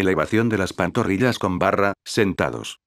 elevación de las pantorrillas con barra, sentados.